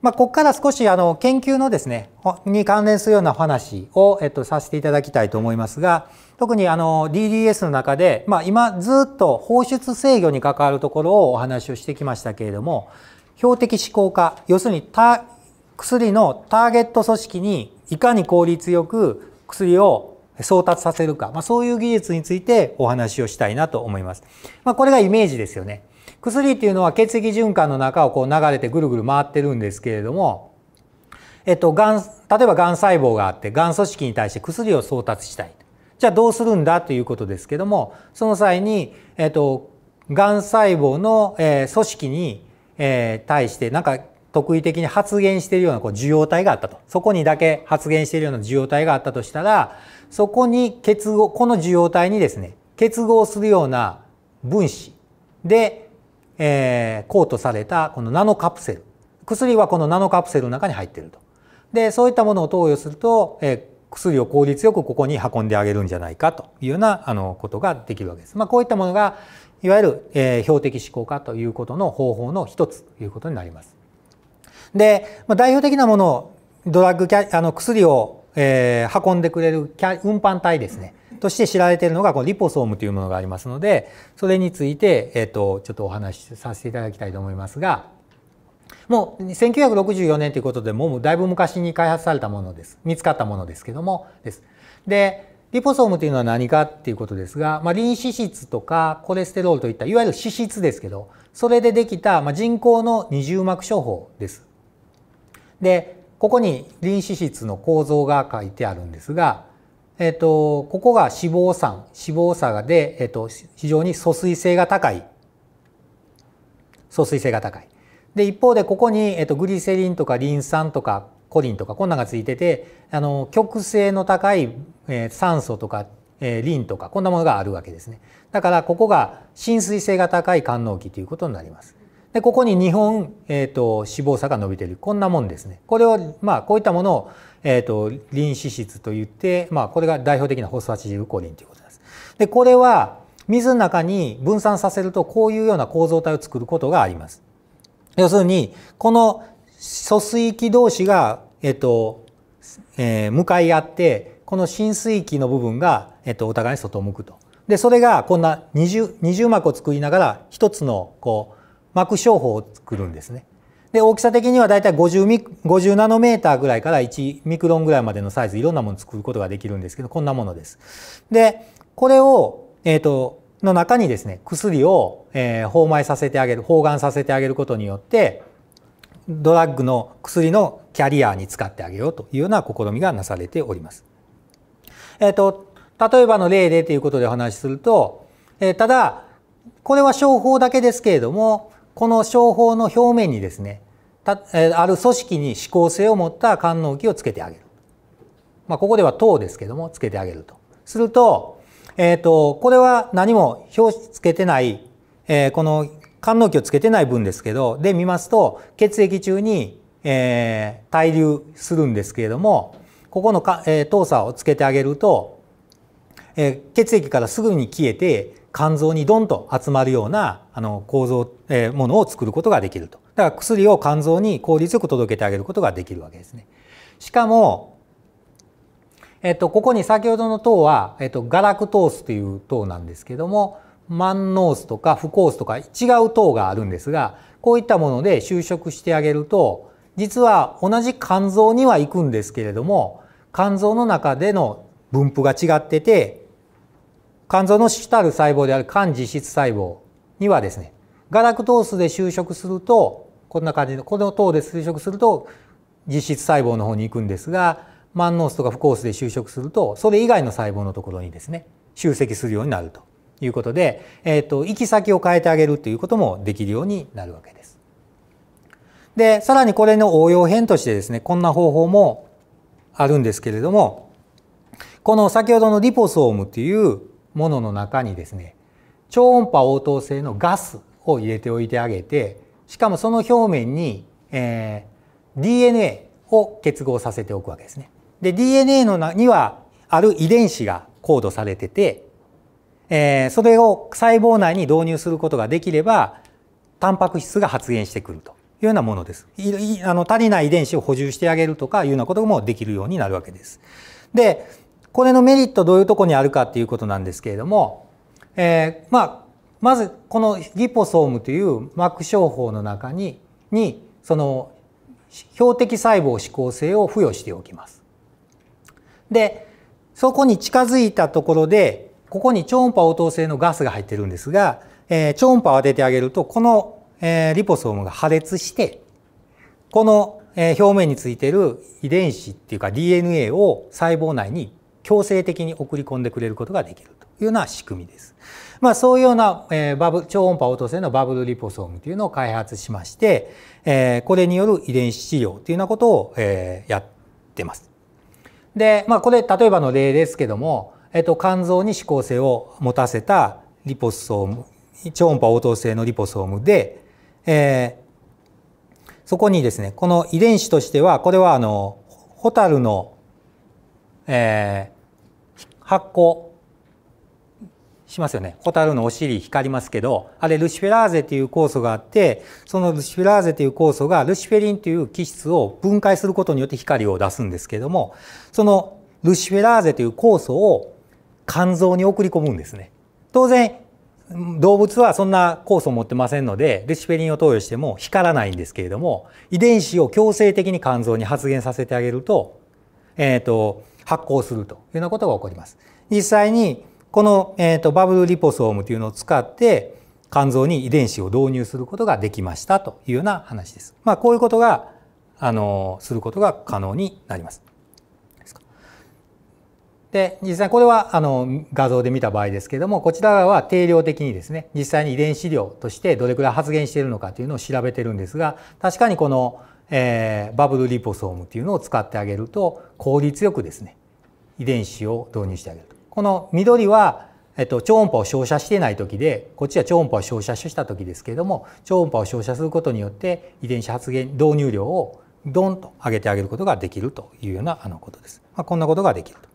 まあ、ここから少しあの研究のですねに関連するようなお話を、えっと、させていただきたいと思いますが特にあの DDS の中で、まあ、今ずっと放出制御に関わるところをお話をしてきましたけれども標的思考化要するに薬のターゲット組織にいかに効率よく薬を送達させるか、まあ、そういう技術についてお話をしたいなと思います。まあ、これがイメージですよね。薬っていうのは血液循環の中をこう流れてぐるぐる回ってるんですけれども、えっと、がん例えばがん細胞があってがん組織に対して薬を送達したいじゃあどうするんだということですけどもその際に、えっと、がん細胞の、えー、組織に、えー、対してなんか特異的に発現しているようなこう受容体があったとそこにだけ発現しているような受容体があったとしたらそこに結合この受容体にですね結合するような分子でえー、コートされたこのナノカプセル薬はこのナノカプセルの中に入っているとでそういったものを投与すると、えー、薬を効率よくここに運んであげるんじゃないかというようなあのことができるわけです。まあ、こういったものがいわゆる、えー、標的思考化ということの方法の一つということになります。で、まあ、代表的なものをドラッグキャあの薬を、えー、運んでくれるキャ運搬体ですね。うんとして知られているのがこのリポソームというものがありますのでそれについて、えーと、ちょっとお話しさせていただきたいと思いますがもう1964年ということでもうだいぶ昔に開発されたものです見つかったものですけどもです。でリポソームというのは何かっていうことですが、まあ、リン脂質とかコレステロールといったいわゆる脂質ですけどそれでできた、まあ、人工の二重膜処方です。でここに臨脂質の構造が書いてあるんですがえっ、と、ここが脂肪酸、脂肪差で、えっ、と、非常に疎水性が高い。疎水性が高い。で、一方でここに、えっ、と、グリセリンとかリン酸とかコリンとかこんなのがついてて、あの、極性の高い、えー、酸素とか、えー、リンとかこんなものがあるわけですね。だからここが浸水性が高い官能器ということになります。で、ここに2本、えっ、ー、と、脂肪差が伸びている。こんなもんですね。これを、まあ、こういったものを、えっ、ー、と、ン脂質と言って、まあ、これが代表的なホスファチジルコリンということです。で、これは、水の中に分散させると、こういうような構造体を作ることがあります。要するに、この疎水域同士が、えっ、ー、と、えー、向かい合って、この浸水域の部分が、えっ、と、お互いに外向くと。で、それがこんな二重膜を作りながら、一つの、こう、膜商法を作るんですね。で大きさ的にはだいたい50ミ50ナノメーターぐらいから1ミクロンぐらいまでのサイズいろんなもの作ることができるんですけどこんなものです。でこれを、えーと、の中にですね薬を、えー、包埋させてあげる包含させてあげることによってドラッグの薬のキャリアに使ってあげようというような試みがなされております。えーと、と例えばの例でということでお話しすると、えー、ただこれは商法だけですけれどもこの商法の表面にですねた、えある組織に指向性を持った官能器をつけてあげる。まあ、ここでは糖ですけどもつけてあげると。すると,、えー、とこれは何も表紙つけてない、えー、この官能器をつけてない分ですけどで見ますと血液中に、えー、滞留するんですけれどもここのか、えー、糖鎖をつけてあげると、えー、血液からすぐに消えて肝臓にどんと集まるようなあの構造、えー、ものを作ることができるとだから薬を肝臓に効率よく届けてあげることができるわけですねしかも、えっと、ここに先ほどの糖は、えっと、ガラクトースという糖なんですけども万能スとか不酵酢とか違う糖があるんですがこういったもので就職してあげると実は同じ肝臓には行くんですけれども肝臓の中での分布が違ってて肝臓の主たる細胞である肝実質細胞にはですねガラクトースで就職するとこんな感じのこの糖で就職すると実質細胞の方に行くんですが万能スとか不幸スで就職するとそれ以外の細胞のところにですね集積するようになるということで、えーと、と行き先を変えてあげるということもできるようになるわけです。でさらにこれの応用編としてですねこんな方法もあるんですけれどもこの先ほどのリポソームというものの中にですね超音波応答性のガスを入れておいてあげてしかもその表面に、えー、DNA を結合させておくわけですね。で DNA のなにはある遺伝子がコードされてて、えー、それを細胞内に導入することができればタンパク質が発現してくるというようなものです。あの足りない遺伝子を補充してあげるとかいうようなこともできるようになるわけです。でこれのメリットどういうとこにあるかっていうことなんですけれども、えー、まあ、まずこのリポソームという膜症法の中ににその標的細胞指向性を付与しておきます。でそこに近づいたところでここに超音波応答性のガスが入ってるんですが、えー、超音波を当ててあげるとこの、えー、リポソームが破裂してこの、え表面についてる遺伝子っていうか DNA を細胞内に強制的に送り込んでくれることができるというような仕組みです。まあ、そういうような、えー、バブ超音波応答性のバブルリポソームというのを開発しまして、えー、これによる遺伝子治療というようなことを、えー、やってます。で、まあ、これ例えばの例ですけども、えっ、ー、と、肝臓に指向性を持たせたリポソーム超音波応答性のリポソームで、えー、そこにですねこの遺伝子としてはこれはあのホタルの、えー発光しますよね蛍のお尻光りますけどあれルシフェラーゼという酵素があってそのルシフェラーゼという酵素がルシフェリンという基質を分解することによって光を出すんですけどもそのルシフェラーゼという酵素を肝臓に送り込むんですね当然動物はそんな酵素を持ってませんのでルシフェリンを投与しても光らないんですけれども遺伝子を強制的に肝臓に発現させてあげるとえっ、ー、と発行するというようなことが起こります。実際にこの、えーと、バブルリポソームというのを使って肝臓に遺伝子を導入することができましたというような話です。まあ、こういうことがあのすることが可能になります。で実際これはあの画像で見た場合ですけれどもこちらは定量的にですね実際に遺伝子量としてどれくらい発現しているのかというのを調べてるんですが確かにこのえー、バブルリポソームっていうのを使ってあげると効率よくですね遺伝子を導入してあげるとこの緑は、えっと、超音波を照射してない時でこっちは超音波を照射した時ですけれども超音波を照射することによって遺伝子発現導入量をドンと上げてあげることができるというようなあのことです。まあ、こんなことができると